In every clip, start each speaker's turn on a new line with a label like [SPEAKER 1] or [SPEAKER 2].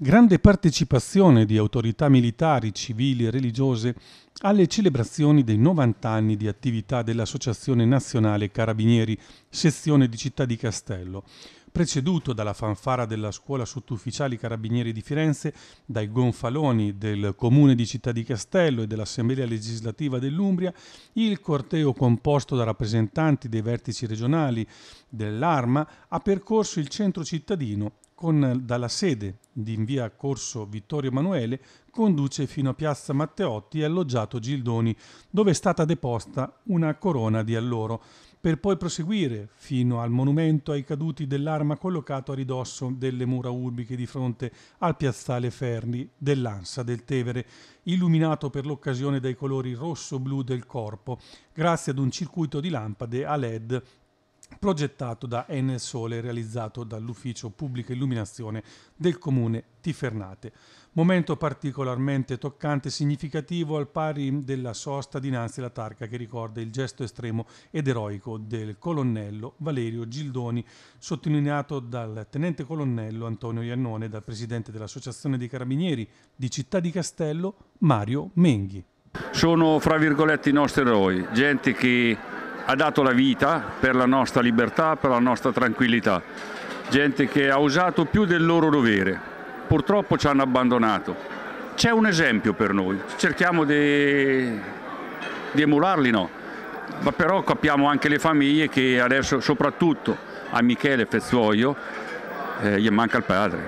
[SPEAKER 1] grande partecipazione di autorità militari, civili e religiose alle celebrazioni dei 90 anni di attività dell'Associazione Nazionale Carabinieri, sezione di Città di Castello, preceduto dalla fanfara della Scuola Sottufficiali Carabinieri di Firenze, dai gonfaloni del Comune di Città di Castello e dell'Assemblea legislativa dell'Umbria, il corteo composto da rappresentanti dei vertici regionali dell'Arma ha percorso il centro cittadino con, dalla sede di in via Corso Vittorio Emanuele conduce fino a piazza Matteotti e alloggiato Gildoni, dove è stata deposta una corona di alloro, per poi proseguire fino al monumento ai caduti dell'arma collocato a ridosso delle mura urbiche di fronte al piazzale Ferni dell'Ansa del Tevere, illuminato per l'occasione dai colori rosso-blu del corpo, grazie ad un circuito di lampade a LED progettato da Enel Sole e realizzato dall'Ufficio Pubblica Illuminazione del Comune Tifernate. Momento particolarmente toccante e significativo al pari della sosta dinanzi alla tarca che ricorda il gesto estremo ed eroico del colonnello Valerio Gildoni, sottolineato dal tenente colonnello Antonio Iannone e dal presidente dell'Associazione dei Carabinieri di Città di Castello Mario Menghi.
[SPEAKER 2] Sono fra virgolette i nostri eroi, gente che ha dato la vita per la nostra libertà, per la nostra tranquillità. Gente che ha usato più del loro dovere. Purtroppo ci hanno abbandonato. C'è un esempio per noi, cerchiamo di, di emularli, no? Ma però capiamo anche le famiglie che adesso, soprattutto a Michele Fezzuoio, eh, gli manca il padre.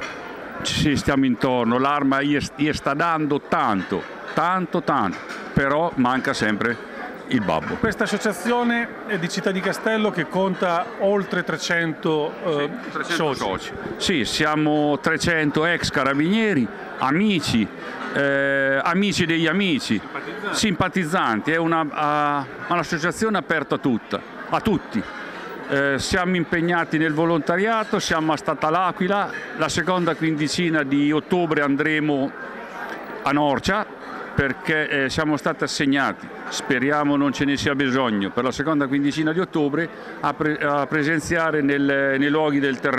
[SPEAKER 2] Ci stiamo intorno, l'arma gli, sta dando tanto, tanto, tanto, però manca sempre il padre il babbo.
[SPEAKER 1] Questa associazione è di Città di Castello che conta oltre 300, eh, sì, 300 soci. soci.
[SPEAKER 2] Sì, siamo 300 ex carabinieri, amici, eh, amici degli amici, simpatizzanti, simpatizzanti. è una, uh, un'associazione aperta a, tutta, a tutti. Eh, siamo impegnati nel volontariato, siamo a Stata L'Aquila, la seconda quindicina di ottobre andremo a Norcia perché eh, siamo stati assegnati, speriamo non ce ne sia bisogno, per la seconda quindicina di ottobre a, pre a presenziare nel, nei luoghi del terremoto.